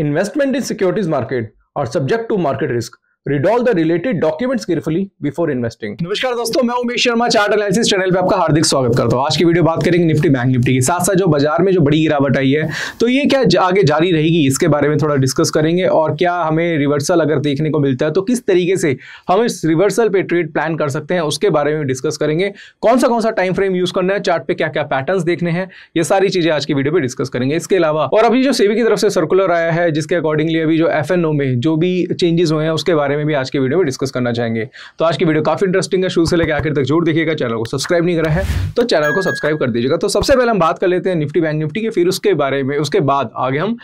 Investment in securities market are subject to market risk read all the related documents carefully before investing नमस्कार दोस्तों मैं Umesh Sharma chart analysis channel पे आपका हार्दिक स्वागत करता हूँ आज की वीडियो बात करेंगे निफ्टी बैंक निफ्टी की साथ साथ जो बाजार में जो बड़ी गिरावट आई है तो ये क्या आगे जारी रहेगी इसके बारे में थोड़ा डिस्कस करेंगे और क्या हमें रिवर्सल अगर देखने को मिलता है तो किस तरीके से हम इस रिवर्सल पे ट्रेड प्लान कर सकते हैं उसके बारे में डिस्कस करेंगे कौन सा कौन सा टाइम फ्रेम यूज करना है चार्ट पे क्या क्या पैटर्न देखने हैं ये सारी चीजें आज की वीडियो पर डिस्कस करेंगे इसके अलावा और अभी जो सेवी की तरफ से सर्कुलर आया है जिसके अकॉर्डिंगली अभी जो एफ में जो भी चेंजेस हुए हैं उसके बारे बारे में भी आज के वीडियो में डिस्कस करना चाहेंगे तो आज की वीडियो काफ़ी इंटरेस्टिंग है शुरू से लेकर आखिर तक जोर देखिएगा चैनल को सब्सक्राइब नहीं करा है तो चैनल को सब्सक्राइब कर दीजिएगा तो सबसे पहले हम बात कर लेते हैं निफ्टी बैंक निफ्टी के फिर उसके बारे में उसके बाद आगे हम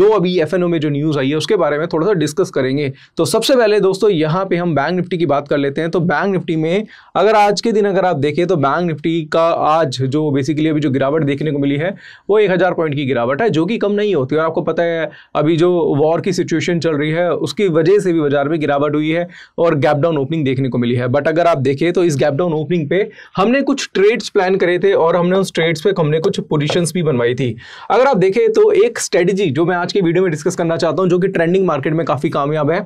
जो अभी एफ में जो न्यूज़ आई है उसके बारे में थोड़ा सा डिस्कस करेंगे तो सबसे पहले दोस्तों यहाँ पे हम बैंक निफ्टी की बात कर लेते हैं तो बैंक निफ्टी में अगर आज के दिन अगर आप देखें तो बैंक निफ्टी का आज जो बेसिकली अभी जो गिरावट देखने को मिली है वो एक पॉइंट की गिरावट है जो कि कम नहीं होती और आपको पता है अभी जो वॉर की सिचुएशन चल रही है उसकी वजह से भी बाजार में गिरावट गिरावट हुई है और गैप डाउन ओपनिंग देखने को मिली है बट अगर आप देखें तो इस गैप डाउन ओपनिंग पे हमने कुछ ट्रेड्स प्लान करे थे और हमने उस ट्रेड्स पे हमने कुछ पोजिशंस भी बनवाई थी अगर आप देखें तो एक स्ट्रेटजी जो मैं आज की वीडियो में डिस्कस करना चाहता हूँ जो कि ट्रेंडिंग मार्केट में काफ़ी कामयाब है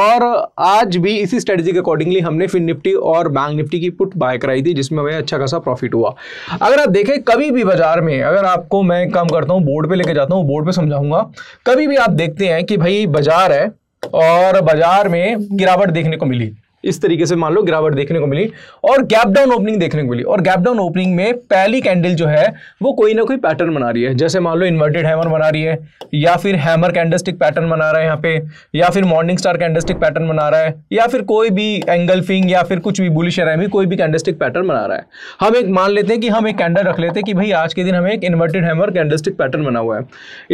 और आज भी इसी स्ट्रेटजी के अकॉर्डिंगली हमने फिन निफ्टी और बैंक निफ्टी की पुट बाय कराई थी जिसमें हमें अच्छा खासा प्रॉफिट हुआ अगर आप देखें कभी भी बाजार में अगर आपको मैं काम करता हूँ बोर्ड पर लेके जाता हूँ बोर्ड पर समझाऊंगा कभी भी आप देखते हैं कि भाई बाजार है और बाजार में गिरावट देखने को मिली इस तरीके से मान लो गिरावट देखने को मिली और गैप डाउन ओपनिंग देखने को मिली और गैप डाउन ओपनिंग में पहली कैंडल जो है वो कोई ना कोई पैटर्न बना रही है जैसे मान लो इन्वर्टेड हैमर बना रही है या फिर हैमर कैंडलस्टिक पैटर्न बना रहा है यहाँ पे या फिर मॉर्निंग स्टार कैंडलस्टिक पैटर्न बना रहा है या फिर कोई भी एंगल्फिंग या फिर कुछ भी बुलिश एरामी कोई भी कैंडलस्टिक पैटर्न बना रहा है हम एक मान लेते हैं कि हम एक कैंडल रख लेते हैं कि भाई आज के दिन हमें एक इन्वर्टेड हैमर कैंडलस्टिक पैटर्न बना हुआ है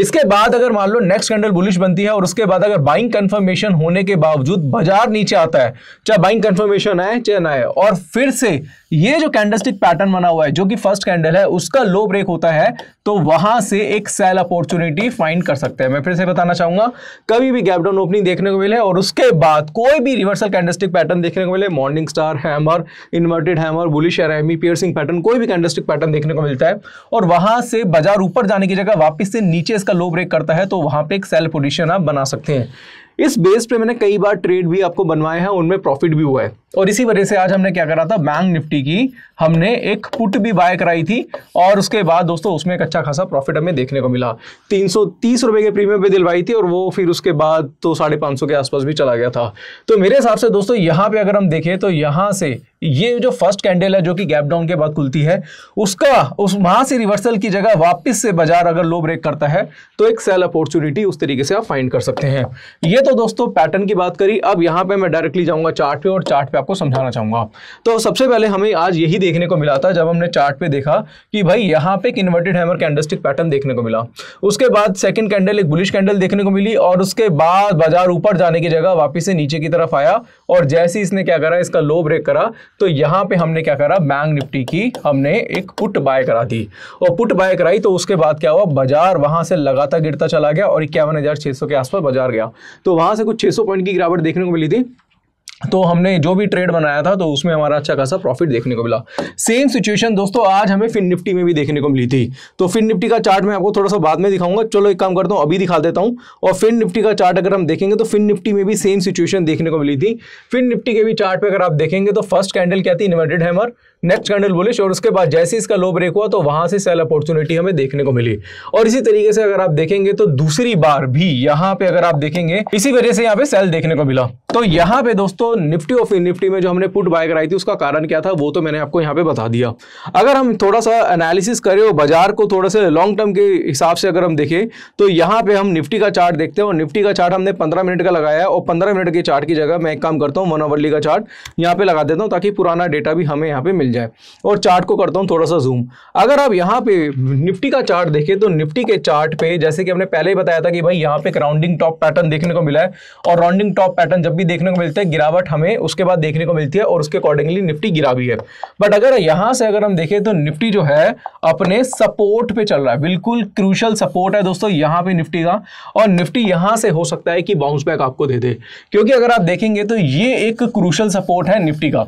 इसके बाद अगर मान लो नेक्स्ट कैंडल बुलिश बनती है और उसके बाद अगर बाइंग कन्फर्मेशन होने के बावजूद बाजार नीचे आता है मेरा बाइंग कंफर्मेशन आए चेन आए और फिर से ये जो कैंडलस्टिक पैटर्न बना हुआ है जो कि फर्स्ट कैंडल है उसका लो ब्रेक होता है तो वहां से एक सेल अपॉर्चुनिटी फाइंड कर सकते हैं मैं फिर से बताना चाहूंगा कभी भी गैप डाउन ओपनिंग देखने को मिले और उसके बाद कोई भी रिवर्सल कैंडलस्टिक पैटर्न देखने को मिले morning star hammer inverted hammer bullish harami piercing pattern कोई भी कैंडलस्टिक पैटर्न देखने को मिलता है और वहां से बाजार ऊपर जाने की जगह वापिस से नीचे इसका लो ब्रेक करता है तो वहां पर एक सेल पोजिशन आप बना सकते हैं इस बेस पे मैंने कई बार ट्रेड भी आपको बनवाए हैं उनमें प्रॉफिट भी हुआ है और इसी वजह से आज हमने क्या करा था बैंक निफ्टी की हमने एक पुट भी बाय कराई थी और उसके बाद दोस्तों उसमें एक अच्छा खासा प्रॉफिट हमें देखने को मिला तीन रुपए के प्रीमियम पे दिलवाई थी और वो फिर उसके बाद तो साढ़े के आसपास भी चला गया था तो मेरे हिसाब से दोस्तों यहाँ पे अगर हम देखें तो यहाँ से ये जो फर्स्ट कैंडल है जो कि गैप डाउन के बाद खुलती है उसका उस वहां से रिवर्सल की जगह वापस से बाजार अगर लो ब्रेक करता है तो एक सेल अपॉर्चुनिटी उस तरीके से आप फाइंड कर सकते हैं ये तो दोस्तों पैटर्न की बात करी अब यहां पे मैं डायरेक्टली जाऊंगा चार्ट पे और चार्ट पे आपको समझाना चाहूंगा तो सबसे पहले हमें आज यही देखने को मिला था जब हमने चार्ट पे देखा कि भाई यहाँ पे एक इन्वर्टेड हैमर कैंडलस्टिक पैटर्न देखने को मिला उसके बाद सेकंड कैंडल एक बुलिश कैंडल देखने को मिली और उसके बाद बाजार ऊपर जाने की जगह वापिस से नीचे की तरफ आया और जैसे इसने क्या करा इसका लो ब्रेक करा तो यहाँ पे हमने क्या करा बैंक निफ्टी की हमने एक पुट बाय करा दी और पुट बाय कराई तो उसके बाद क्या हुआ बाजार वहां से लगातार गिरता चला गया और इक्यावन के आसपास बाजार गया तो वहां से कुछ सौ पॉइंट की गिरावट देखने को मिली थी तो हमने जो भी ट्रेड बनाया था तो उसमें हमारा अच्छा खासा प्रॉफिट देखने को मिला सेम सिचुएशन दोस्तों आज हमें फिन निफ्टी में भी देखने को मिली थी तो फिन निफ्टी का चार्ट मैं आपको थोड़ा सा बाद में दिखाऊंगा चलो एक काम करता हूँ अभी दिखा देता हूँ और फिन निफ्टी का चार्ट अगर हम देखेंगे तो फिन निफ्टी में भी सेम सिचुएशन देखने को मिली थी फिन निफ्टी के भी चार्ट पर अगर आप देखेंगे तो फर्स्ट कैंडल क्या थी inverted hammer next candle bullish और उसके बाद जैसे इसका लो ब्रेक हुआ तो वहां से सेल अपॉर्चुनिटी हमें देखने को मिली और इसी तरीके से अगर आप देखेंगे तो दूसरी बार भी यहाँ पे अगर आप देखेंगे इसी वजह से यहाँ पे सेल देखने को मिला तो यहाँ पे दोस्तों निफ्टी ऑफ निफ्टी में जो हमने पुट बाय कराई थी उसका कारण क्या था वो तो मैंने आपको यहाँ पे बता दिया अगर हम थोड़ा सा एनालिसिस करें और बाजार को थोड़ा सा लॉन्ग टर्म के हिसाब से अगर हम देखें तो यहाँ पे हम निफ्टी का चार्ट देखते हैं और निफ्टी का चार्ट हमने पंद्रह मिनट का लगाया और पंद्रह मिनट के चार्ट की जगह मैं एक काम करता हूँ वन का चार्ट यहाँ पे लगा देता हूँ ताकि पुराना डेटा भी हमें यहाँ पे मिल जाए जाए और चार्ट को करता हूँ थोड़ा सा जूम अगर आप यहाँ पे निफ्टी का चार्ट देखें तो निफ्टी के चार्ट पे जैसे कि हमने पहले ही बताया था कि भाई यहाँ पे एक राउंडिंग टॉप पैटर्न देखने को मिला है और राउंडिंग टॉप पैटर्न जब भी देखने को मिलता है गिरावट हमें उसके बाद देखने को मिलती है और उसके अकॉर्डिंगली निफ्टी गिरा भी है बट अगर यहाँ से अगर हम देखें तो निफ्टी जो है अपने सपोर्ट पे चल रहा है बिल्कुल क्रूशल सपोर्ट है दोस्तों यहाँ पर निफ्टी का और निफ्टी यहाँ से हो सकता है कि बाउंस बैक आपको दे दे क्योंकि अगर आप देखेंगे तो ये एक क्रूशल सपोर्ट है निफ्टी का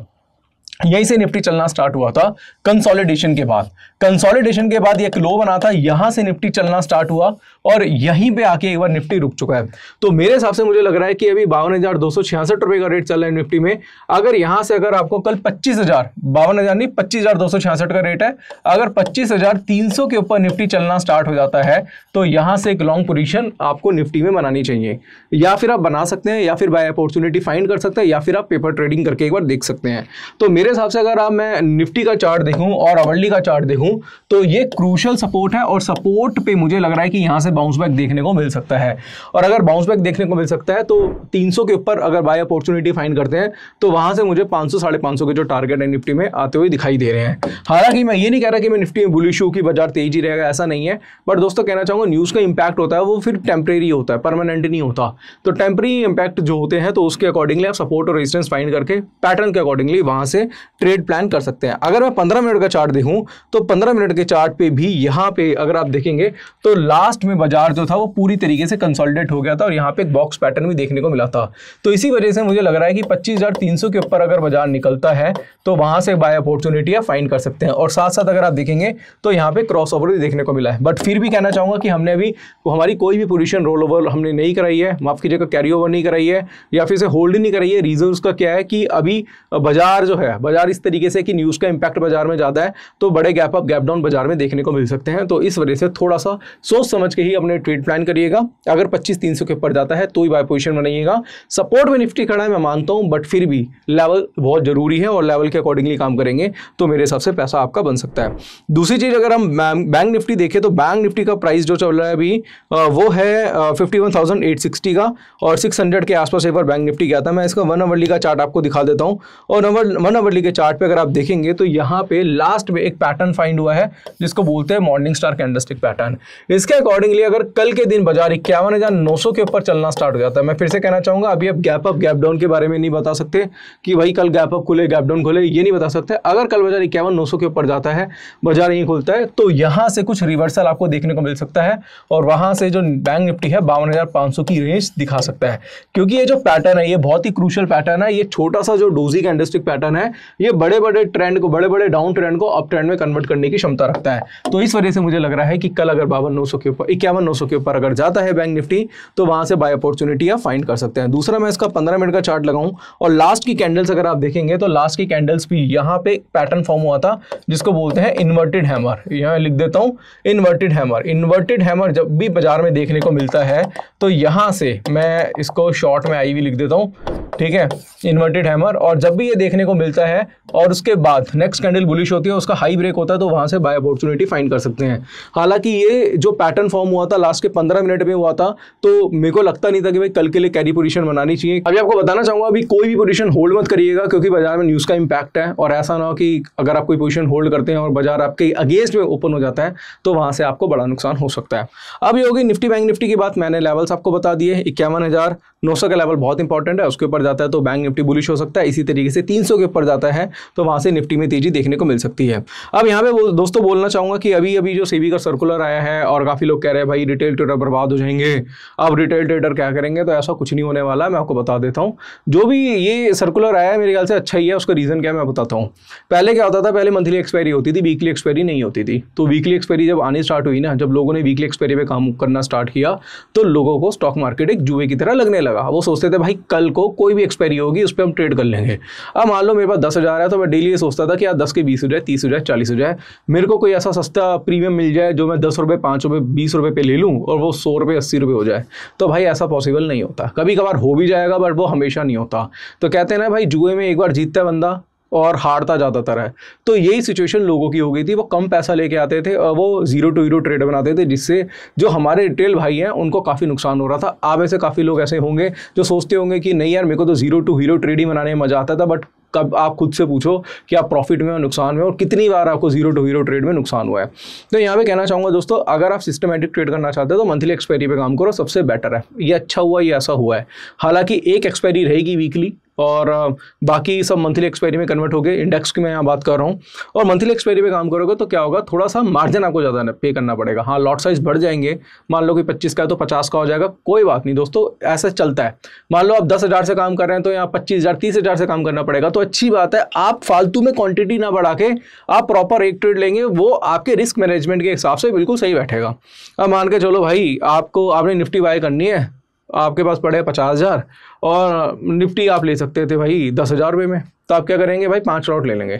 यहीं से निफ्टी चलना स्टार्ट हुआ था कंसोलिडेशन के बाद कंसोलिडेशन के बाद एक लो बना था यहां से निफ्टी चलना स्टार्ट हुआ और यहीं पे आके एक बार निफ्टी रुक चुका है तो मेरे हिसाब से मुझे लग रहा है कि अभी बावन हज़ार दो सौ छियासठ रुपए का रेट चल रहा है निफ्टी में अगर यहां से अगर आपको कल पच्चीस हज़ार बावन हज़ार नहीं पच्चीस हज़ार दो सौ छियासठ का रेट है अगर पच्चीस हज़ार तीन सौ के ऊपर निफ्टी चलना स्टार्ट हो जाता है तो यहाँ से एक लॉन्ग पोजिशन आपको निफ्टी में बनानी चाहिए या फिर आप बना सकते हैं या फिर बाय अपॉर्चुनिटी फाइंड कर सकते हैं या फिर आप पेपर ट्रेडिंग करके एक बार देख सकते हैं तो मेरे मेरे हिसाब से अगर आप मैं निफ्टी का चार्ट देखूं और अवर्ली का चार्ट देखूं तो ये क्रूशल सपोर्ट है और सपोर्ट पे मुझे लग रहा है कि यहाँ से बाउंस बैक देखने को मिल सकता है और अगर बाउंस बैक देखने को मिल सकता है तो 300 के ऊपर अगर बाय अपॉर्चुनिटी फाइंड करते हैं तो वहाँ से मुझे पांच सौ साढ़े के जो टारगेट है निफ्टी में आते हुए दिखाई दे रहे हैं हालांकि मैं ये नहीं कह रहा कि मैं निफ्टी में बुलिश हूँ कि बाजार तेजी रहेगा ऐसा नहीं है बट दोस्तों कहना चाहूँगा न्यूज़ का इंपैक्ट होता है वो फिर टेम्प्रेरी होता है परमानेंट नहीं होता तो टेम्प्रेरी इंपैक्ट जो होते हैं तो उसके अकॉर्डिंगली आप सपोर्ट और रेजिस्टेंस फाइंड करके पैटर्न के अकॉर्डिंगली वहाँ से ट्रेड प्लान कर सकते हैं अगर मैं पंद्रह मिनट का चार्ट देखूं तो पंद्रह मिनट के चार्ट पे भी यहाँ पे अगर आप देखेंगे तो लास्ट में बाजार जो था वो पूरी तरीके से कंसोलिडेट हो गया था और यहाँ पे एक बॉक्स पैटर्न भी देखने को मिला था तो इसी वजह से मुझे लग रहा है कि पच्चीस के ऊपर अगर बाजार निकलता है तो वहाँ से बाय अपॉर्चुनिटी या फाइन कर सकते हैं और साथ साथ अगर आप देखेंगे तो यहाँ पे क्रॉस ओवर भी देखने को मिला है बट फिर भी कहना चाहूँगा कि हमने अभी हमारी कोई भी पोजिशन रोल ओवर हमने नहीं कराई है माफ कीजिएगा कैरी ओवर नहीं कराई है या फिर से होल्ड नहीं कराई है रीज़न उसका क्या है कि अभी बाजार जो है बाजार इस तरीके से कि न्यूज़ का इंपैक्ट बाजार में ज़्यादा है तो बड़े गैप अप गैप डाउन बाजार में देखने को मिल सकते हैं तो इस वजह से थोड़ा सा सोच समझ के ही अपने ट्रेड प्लान करिएगा अगर पच्चीस तीन के ऊपर जाता है तो ही बाय पोजिशन बनाइएगा सपोर्ट में निफ्टी खड़ा है मैं मानता हूँ बट फिर भी लेवल बहुत ज़रूरी है और लेवल के अकॉर्डिंगली काम करेंगे तो मेरे हिसाब से पैसा आपका बन सकता है दूसरी चीज़ अगर हम बैंक निफ्टी देखें तो बैंक निफ्टी का प्राइस जो चल रहा है अभी वो है fifty one thousand eight sixty का और सिक्स हंड्रेड के आसपास एक बार बैंक निफ्टी गया था मैं इसका वन अवर्ली का चार्ट आपको दिखा देता हूँ और वन आवरली वीकली के चार्ट पे अगर आप देखेंगे तो यहाँ पे लास्ट में एक पैटर्न फाइंड हुआ है जिसको बोलते हैं मॉर्निंग स्टार कैंडलस्टिक पैटर्न इसके अकॉर्डिंगली अगर कल के दिन बाजार इक्यावन हज़ार नौ सौ के ऊपर चलना स्टार्ट हो जाता है मैं फिर से कहना चाहूंगा अभी आप गैप अप गैप डाउन के बारे में नहीं बता सकते कि भाई कल गैप अप खुले गैप डाउन खुले ये नहीं बता सकते अगर कल बाजार इक्यावन नौ सौ के ऊपर जाता है बाजार यहीं खुलता है तो यहाँ से कुछ रिवर्सल आपको देखने को मिल सकता है और वहां से जो बैंक निफ्टी है बावन हज़ार पाँच सौ की रेंज दिखा सकता है क्योंकि ये जो पैटर्न है ये बहुत ही क्रूशल पैटर्न है ये छोटा सा जो डोजी कैंडलस्टिक पैटर्न है ये बड़े बड़े ट्रेंड को बड़े बड़े डाउन ट्रेंड को अप ट्रेंड में कन्वर्ट करने की क्षमता रखता है तो इस वजह से मुझे लग रहा है कि कल अगर बावन नौ के ऊपर इक्यावन नौ के ऊपर अगर जाता है बैंक निफ्टी तो वहां से बाय अपॉर्चुनिटी आप फाइंड कर सकते हैं दूसरा मैं इसका पंद्रह मिनट का चार्ट लगाऊं और लास्ट की कैंडल्स अगर आप देखेंगे तो लास्ट की कैंडल्स भी यहाँ पे पैटर्न फॉर्म हुआ था जिसको बोलते हैं इन्वर्टेड हैमर यहाँ लिख देता हूँ इन्वर्टेड हैमर इन्वर्टेड हैमर जब भी बाजार में देखने को मिलता है तो यहाँ से मैं इसको शॉर्ट में आई हुई लिख देता हूँ ठीक है इन्वर्टेड हैमर और जब भी ये देखने को मिलता है है और उसके बाद नेक्स्ट कैंडल बुलिश होती है उसका हाई ब्रेक होता है तो वहां से बाय अपॉर्चुनिटी फाइंड कर सकते हैं हालांकि ये जो पैटर्न फॉर्म हुआ था लास्ट के पंद्रह मिनट में हुआ था तो मेरे को लगता नहीं था कि भाई कल के लिए कैरी पोजिशन बनानी चाहिए अभी आपको बताना चाहूंगा अभी कोई भी पोजिशन होल्ड मत करिएगा क्योंकि बाजार में न्यूज़ का इंपैक्ट है और ऐसा ना हो कि अगर आप कोई पोजिशन होल्ड करते हैं और बाजार आपके अगेंस्ट में ओपन हो जाता है तो वहां से आपको बड़ा नुकसान हो सकता है अब ये होगी निफ्टी बैंक निफ्टी की बात मैंने लेवल्स आपको बता दिए इक्यावन हज़ार नौ सौ का लेवल बहुत इंपॉर्टेंट है उसके ऊपर जाता है तो बैंक निफ्टी बुलिश हो सकता है इसी तरीके से तीन सौ के ऊपर जाता जाता है तो वहाँ से निफ्टी में तेज़ी देखने को मिल सकती है अब यहाँ पे दोस्तों बोलना चाहूँगा कि अभी अभी जो सेबी का सर्कुलर आया है और काफ़ी लोग कह रहे हैं भाई रिटेल ट्रेडर बर्बाद हो जाएंगे अब रिटेल ट्रेडर क्या करेंगे तो ऐसा कुछ नहीं होने वाला है मैं आपको बता देता हूँ जो भी ये सर्कुलर आया है मेरे ख्याल से अच्छा ही है उसका रीज़न क्या मैं बताता हूँ पहले क्या होता था पहले मंथली एक्सपायरी होती थी वीकली एक्सपायरी नहीं होती थी तो वीकली एक्सपायरी जब आनी स्टार्ट हुई ना जब लोगों ने वीकली एक्सपायरी पे काम करना स्टार्ट किया तो लोगों को स्टॉक मार्केट एक जुए की तरह लगने लगा वो सोचते थे भाई कल को कोई भी एक्सपायरी होगी उस पर हम ट्रेड कर लेंगे अब मान लो मेरे पास दस हज़ार है तो मैं डेली ये सोचता था कि यार दस के बीस हो जाए तीस हो जाए चालीस हो जाए मेरे को कोई ऐसा सस्ता प्रीमियम मिल जाए जो मैं दस रुपये पाँच रुपये बीस रुपये पे ले लूँ और वो सौ रुपये अस्सी रुपये हो जाए तो भाई ऐसा पॉसिबल नहीं होता कभी कभार हो भी जाएगा बट वो हमेशा नहीं होता तो कहते हैं ना भाई जुए में एक बार जीतता है बंदा और हारता ज़्यादातर है तो यही सिचुएशन लोगों की हो गई थी वो कम पैसा लेके आते थे और वो जीरो टू जीरो ट्रेड बनाते थे जिससे जो हमारे रिटेल भाई हैं उनको काफ़ी नुकसान हो रहा था आप ऐसे काफ़ी लोग ऐसे होंगे जो सोचते होंगे कि नहीं यार मेरे को तो जीरो टू हीरो ट्रेड ही बनाने में मज़ा आता था बट कब आप खुद से पूछो कि आप प्रॉफिट में हो नुकसान में और कितनी बार आपको जीरो टू हीरो ट्रेड में नुकसान हुआ है तो यहाँ पे कहना चाहूँगा दोस्तों अगर आप सिस्टमेटिक ट्रेड करना चाहते हो तो मंथली एक्सपायरी पे काम करो सबसे बेटर है ये अच्छा हुआ ये ऐसा हुआ है हालांकि एक एक्सपायरी रहेगी वीकली और बाकी सब मंथली एक्सपायरी में कन्वर्ट हो गए इंडेक्स की मैं यहाँ बात कर रहा हूँ और मंथली एक्सपायरी पे काम करोगे तो क्या होगा थोड़ा सा मार्जिन आपको ज़्यादा पे करना पड़ेगा हाँ लॉट साइज बढ़ जाएंगे मान लो कि पच्चीस का है तो पचास का हो जाएगा कोई बात नहीं दोस्तों ऐसा चलता है मान लो आप दस हज़ार से काम कर रहे हैं तो यहाँ पच्चीस हज़ार तीस हज़ार से काम करना पड़ेगा तो अच्छी बात है आप फालतू में क्वान्टिटी ना बढ़ा के आप प्रॉपर एक ट्रेड लेंगे वो आपके रिस्क मैनेजमेंट के हिसाब से बिल्कुल सही बैठेगा अब मान के चलो भाई आपको आपने निफ्टी बाय करनी है आपके पास पड़े पचास हज़ार और निफ्टी आप ले सकते थे भाई दस हज़ार रुपये में तो आप क्या करेंगे भाई पाँच लॉट ले लेंगे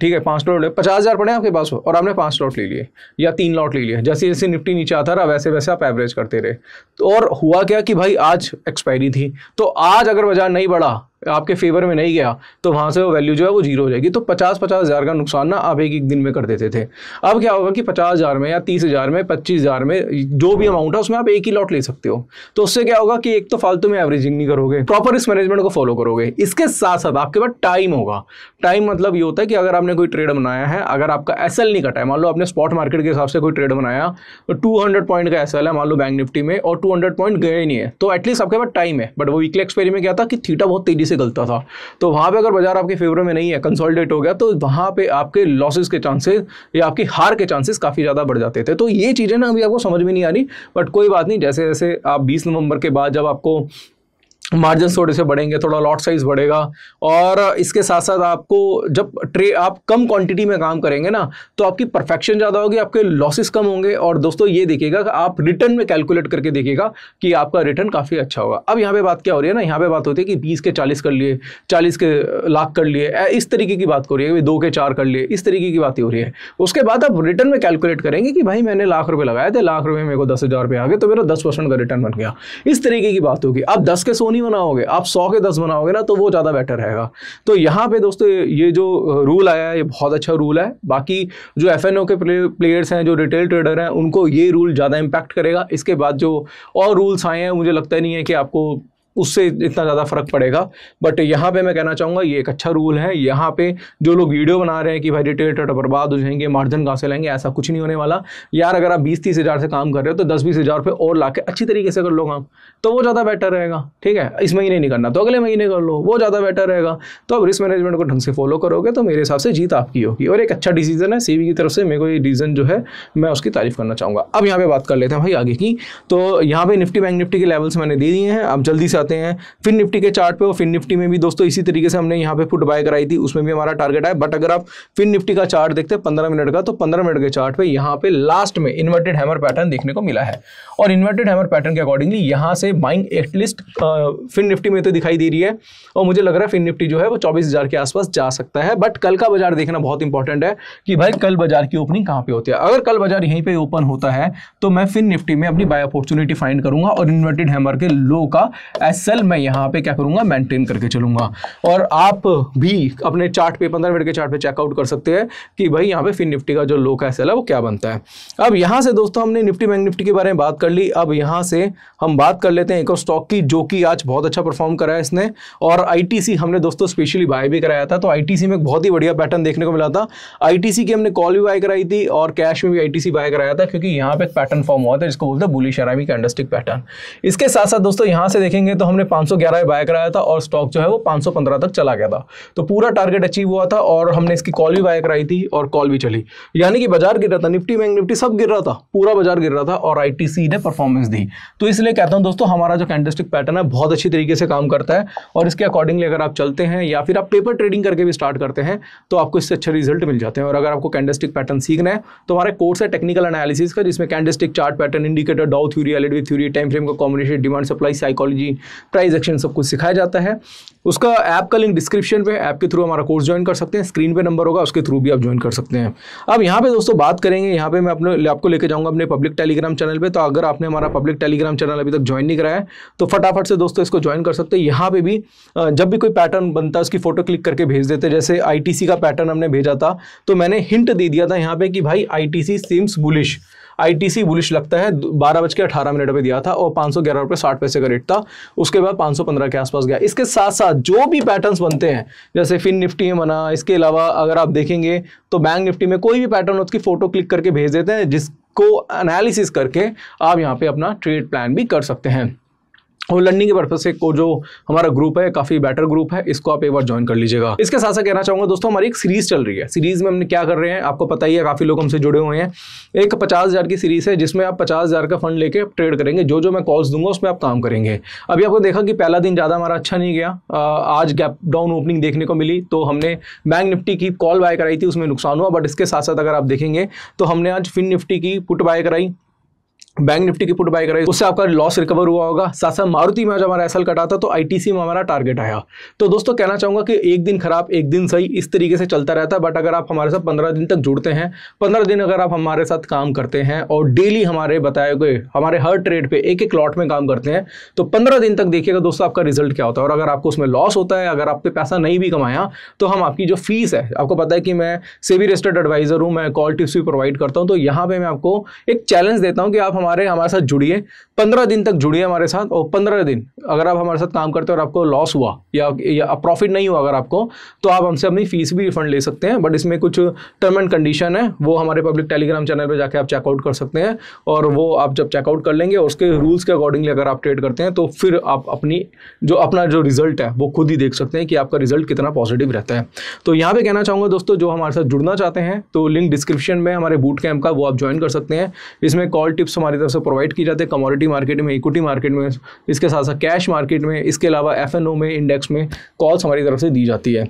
ठीक है पाँच लॉट ले पचास हज़ार पड़े आपके पास और आपने पाँच लॉट ले लिए या तीन लॉट ले लिए जैसे जैसे निफ्टी नीचे आता रहा वैसे वैसे आप एवरेज करते रहे तो और हुआ क्या कि भाई आज एक्सपायरी थी तो आज अगर बाजार नहीं बढ़ा आपके फेवर में नहीं गया तो वहाँ से वो वैल्यू जो है वो जीरो हो जाएगी तो पचास पचास हज़ार का नुकसान ना आप एक एक दिन में कर देते थे अब क्या होगा कि पचास हज़ार में या तीस हज़ार में पच्चीस हज़ार में जो भी अमाउंट है उसमें आप एक ही लॉट ले सकते हो तो उससे क्या होगा कि एक तो फालतू में एवरेजिंग नहीं करोगे प्रॉपर इस मैनेजमेंट को फॉलो करोगे इसके साथ साथ आपके पास टाइम होगा टाइम मतलब ये होता है कि अगर आपने कोई ट्रेड बनाया है अगर आपका एस एल कटा है मान लो आपने स्पॉट मार्केट के हिसाब से कोई ट्रेड बनाया तो टू हंड्रेड पॉइंट का एस एल है मान लो बैंक निफ्टी में और टू हंड्रेड पॉइंट गए नहीं है तो एटलीस्ट आपके पास टाइम है बट वो वीकली एक्सपेरी में क्या था कि थीटा बहुत तेजी से गलता था तो वहाँ पर अगर बाजार आपके फेवर में नहीं है कंसोलिडेट हो गया तो वहाँ पर आपके लॉसेज के चांसेस या आपकी हार के चांसेस काफ़ी ज़्यादा बढ़ जाते थे तो ये चीज़ें ना अभी आपको समझ में नहीं आ रही बट कोई बात नहीं जैसे जैसे आप बीस नवंबर के बाद जब आपको मार्जिन थोड़े से बढ़ेंगे थोड़ा लॉट साइज बढ़ेगा और इसके साथ साथ आपको जब ट्रे आप कम क्वांटिटी में काम करेंगे ना तो आपकी परफेक्शन ज़्यादा होगी आपके लॉसेस कम होंगे और दोस्तों ये देखिएगा कि आप रिटर्न में कैलकुलेट करके देखिएगा कि आपका रिटर्न काफ़ी अच्छा होगा अब यहाँ पे बात क्या हो रही है ना यहाँ पे बात होती है कि बीस के चालीस कर लिए चालीस के लाख कर लिए इस तरीके की बात हो रही है दो के चार कर लिए इस तरीके की बात हो रही है उसके बाद आप रिटर्न में कैलकुलेट करेंगे कि भाई मैंने लाख रुपये लगाए थे लाख रुपये मेरे को दस हज़ार रुपये आ गए तो मेरा दस परसेंट का रिटर्न बन गया इस तरीके की बात होगी आप दस के सोनी नहीं बनाओगे आप सौ के दस बनाओगे ना तो वो ज़्यादा बेटर रहेगा तो यहाँ पे दोस्तों ये जो रूल आया है ये बहुत अच्छा रूल है बाकी जो एफ के प्लेयर्स हैं जो रिटेल ट्रेडर हैं उनको ये रूल ज़्यादा इम्पैक्ट करेगा इसके बाद जो और रूल्स आए हैं मुझे लगता नहीं है कि आपको उससे इतना ज़्यादा फ़र्क पड़ेगा बट यहाँ पे मैं कहना चाहूँगा ये एक अच्छा रूल है यहाँ पे जो लोग वीडियो बना रहे हैं कि भाई रिटेटर बर्बाद हो जाएंगे मार्जिन कहाँ से लेंगे ऐसा कुछ नहीं होने वाला यार अगर आप बीस तीस हज़ार से काम कर रहे हो तो दस बीस हज़ार रुपये और ला के अच्छी तरीके से कर लो काम तो वो ज़्यादा बेटर रहेगा ठीक है इस महीने नहीं करना तो अगले महीने कर लो वो ज़्यादा बेटर रहेगा तो अब रिस्क मैनेजमेंट को ढंग से फॉलो करोगे तो मेरे हिसाब से जीत आपकी होगी और एक अच्छा डिसीजन है सी की तरफ से मेरे को ये डिसीजन जो है मैं उसकी तारीफ करना चाहूँगा अब यहाँ पे बात कर लेते हैं भाई आगे की तो यहाँ पे निफ्टी बैंक निफ्टी के लेवल्स मैंने दे दिए हैं आप जल्दी से जाते हैं फिन निफ्टी के चार्ट पे और फिन निफ्टी में भी दोस्तों इसी तरीके से हमने यहाँ पे फुट बाय कराई थी उसमें भी हमारा टारगेट है बट अगर आप फिन निफ्टी का चार्ट देखते हैं पंद्रह मिनट का तो पंद्रह मिनट के चार्ट पे यहाँ पे लास्ट में इन्वर्टेड हैमर पैटर्न देखने को मिला है और इन्वर्टेड हैमर पैटर्न के अकॉर्डिंगली यहाँ से बाइंग एटलीस्ट फिन निफ्टी में तो दिखाई दे रही है और मुझे लग रहा है फिन निफ्टी जो है वो चौबीस के आसपास जा सकता है बट कल का बाजार देखना बहुत इंपॉर्टेंट है कि भाई कल बाजार की ओपनिंग कहाँ पे होती है अगर कल बाजार यहीं पर ओपन होता है तो मैं फिन निफ्टी में अपनी बाय अपॉर्चुनिटी फाइंड करूंगा और इन्वर्टेड हैमर के लो का एसएल मैं यहाँ पे क्या करूँगा मेंटेन करके चलूँगा और आप भी अपने चार्ट पे पंद्रह मिनट के चार्ट पे चेकआउट कर सकते हैं कि भाई यहाँ पे फिर निफ्टी का जो लो का एसल है वो क्या बनता है अब यहाँ से दोस्तों हमने निफ्टी बैंक निफ्टी के बारे में बात कर ली अब यहाँ से हम बात कर लेते हैं एक और स्टॉक की जो कि आज बहुत अच्छा परफॉर्म करा है इसने और आई हमने दोस्तों स्पेशली बाय भी कराया था तो आई में एक बहुत ही बढ़िया पैटर्न देखने को मिला था आई की हमने कॉल भी बाय कराई थी और कैश में भी आई बाय कराया था क्योंकि यहाँ पे एक पैटर्न फॉर्म हुआ था जिसको बोलते हैं बुलिश अरामी कैंडस्टिक पैटर्न इसके साथ साथ दोस्तों यहाँ से देखेंगे तो हमने 511 में बाय कराया था और स्टॉक जो है वो 515 तक चला गया था तो पूरा टारगेट अचीव हुआ था और हमने इसकी कॉल भी बाय कराई थी और कॉल भी चली यानी कि बाजार गिर रहा था निफ्टी बैंक निफ्टी सब गिर रहा था पूरा बाजार गिर रहा था और आई ने परफॉर्मेंस दी तो इसलिए कहता हूँ दोस्तों हमारा जो कैंडस्टिक पैटर्न है बहुत अच्छी तरीके से काम करता है और इसके अकॉर्डिंगली अगर आप चलते हैं या फिर आप पेपर ट्रेडिंग करके भी स्टार्ट करते हैं तो आपको इससे अच्छे रिजल्ट मिल जाते हैं और अगर आपको कैंडस्टिक पैटर्न सीखना है तो हमारे कोर्स है टेक्निकल एनालिसिस का जिसमें candlestick chart pattern indicator Dow theory Elliott theory time frame का combination demand supply psychology price action सब कुछ सिखाया जाता है उसका ऐप का लिंक डिस्क्रिप्शन पे ऐप के थ्रू हमारा कोर्स ज्वाइन कर सकते हैं स्क्रीन पे नंबर होगा उसके थ्रू भी आप ज्वाइन कर सकते हैं अब यहाँ पे दोस्तों बात करेंगे यहाँ पे मैं अपने आपको लेके जाऊँगा अपने पब्लिक टेलीग्राम चैनल पे तो अगर आपने हमारा पब्लिक टेलीग्राम चैनल अभी तक ज्वाइन नहीं कराया तो फटाफट से दोस्तों इसको ज्वाइन कर सकते हैं यहाँ पर भी जब भी कोई पैटर्न बनता है उसकी फोटो क्लिक करके भेज देते जैसे आई का पैटर्न हमने भेजा था तो मैंने हिंट दे दिया था यहाँ पर कि भाई it seems bullish ITC bullish लगता है बारह बज के अठारह मिनट पर दिया था और पाँच सौ ग्यारह रुपये साठ पैसे का रेट था उसके बाद पाँच सौ पंद्रह के आसपास गया इसके साथ साथ जो भी पैटर्न बनते हैं जैसे फिन निफ्टी में बना इसके अलावा अगर आप देखेंगे तो बैंक निफ्टी में कोई भी पैटर्न उसकी फ़ोटो क्लिक करके भेज देते हैं जिसको एनालिसिस करके आप यहाँ पे अपना ट्रेड प्लान भी कर सकते हैं और लर्निंग के पर्पज से को जो हमारा ग्रुप है काफ़ी बेटर ग्रुप है इसको आप एक बार ज्वाइन कर लीजिएगा इसके साथ साथ कहना चाहूँगा दोस्तों हमारी एक सीरीज चल रही है सीरीज में हमने क्या कर रहे हैं आपको पता ही है काफ़ी लोग हमसे जुड़े हुए हैं एक पचास हज़ार की सीरीज है जिसमें आप पचास हज़ार का फंड लेके ट्रेड करेंगे जो जो मैं कॉल्स दूंगा उसमें आप काम करेंगे अभी आपको देखा कि पहला दिन ज़्यादा हमारा अच्छा नहीं गया आज गैप डाउन ओपनिंग देखने को मिली तो हमने बैंक निफ्टी की कॉल बाय कराई थी उसमें नुकसान हुआ बट इसके साथ साथ अगर आप देखेंगे तो हमने आज फिन निफ्टी की पुट बाय कराई बैंक निफ्टी की पुट बाय कराई उससे आपका लॉस रिकवर हुआ होगा साथ साथ मारुति में आज हमारा एसएल कटा था तो आईटीसी में हमारा टारगेट आया तो दोस्तों कहना चाहूँगा कि एक दिन खराब एक दिन सही इस तरीके से चलता रहता है बट अगर आप हमारे साथ पंद्रह दिन तक जुड़ते हैं पंद्रह दिन अगर आप हमारे साथ काम करते हैं और डेली हमारे बताए गए हमारे हर ट्रेड पर एक एक लॉट में काम करते हैं तो पंद्रह दिन तक देखिएगा दोस्तों आपका रिजल्ट क्या होता है और अगर आपको उसमें लॉस होता है अगर आपने पैसा नहीं भी कमाया तो हम आपकी जो फीस है आपको पता है कि मैं सेवी रजिस्टर्ड एडवाइजर हूँ मैं कॉल टिप्स भी प्रोवाइड करता हूँ तो यहाँ पर मैं आपको एक चैलेंज देता हूँ कि आप हमारे हमारे साथ जुड़िए पंद्रह दिन तक जुड़िए हमारे साथ और पंद्रह दिन अगर आप हमारे साथ काम करते हो और आपको लॉस हुआ या या प्रॉफिट नहीं हुआ अगर आपको तो आप हमसे अपनी फ़ीस भी रिफंड ले सकते हैं बट इसमें कुछ टर्म एंड कंडीशन है वो हमारे पब्लिक टेलीग्राम चैनल पर जाकर आप चेकआउट कर सकते हैं और वो आप जब चेकआउट कर लेंगे उसके रूल्स के अकॉर्डिंगली अगर आप ट्रेड करते हैं तो फिर आप अपनी जो अपना जो रिजल्ट है वो खुद ही देख सकते हैं कि आपका रिजल्ट कितना पॉजिटिव रहता है तो यहाँ पर कहना चाहूँगा दोस्तों जो हमारे साथ जुड़ना चाहते हैं तो लिंक डिस्क्रिप्शन में हमारे बूट कैंप का वो आप ज्वाइन कर सकते हैं इसमें कॉल टिप्स हमारे हमारी तरफ से प्रोवाइड की जाती है कमोडिटी मार्केट में इक्विटी मार्केट में इसके साथ साथ कैश मार्केट में इसके अलावा एफ में इंडेक्स में कॉल्स हमारी तरफ से दी जाती है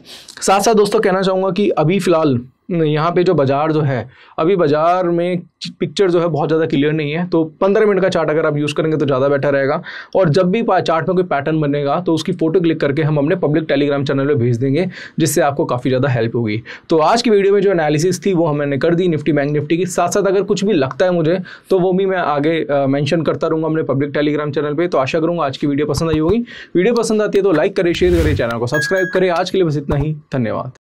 साथ साथ दोस्तों कहना चाहूँगा कि अभी फ़िलहाल यहाँ पे जो बाज़ार जो है अभी बाज़ार में पिक्चर जो है बहुत ज़्यादा क्लियर नहीं है तो पंद्रह मिनट का चार्ट अगर आप यूज़ करेंगे तो ज़्यादा बेटर रहेगा और जब भी चार्ट में कोई पैटर्न बनेगा तो उसकी फ़ोटो क्लिक करके हम अपने पब्लिक टेलीग्राम चैनल पर भेज देंगे जिससे आपको काफ़ी ज़्यादा हेल्प होगी तो आज की वीडियो में जो एनालिसिस थी वो हमने कर दी निफ्टी बैंक निफ्टी की साथ साथ अगर कुछ भी लगता है मुझे तो वो भी मैं आगे मैंशन करता रहूँगा अपने पब्लिक टेलीग्राम चैनल पर तो आशा करूँगा आज की वीडियो पसंद आई होगी वीडियो पसंद आती है तो लाइक करें शेयर करें चैनल को सब्सक्राइब करें आज के लिए बस इतना ही धन्यवाद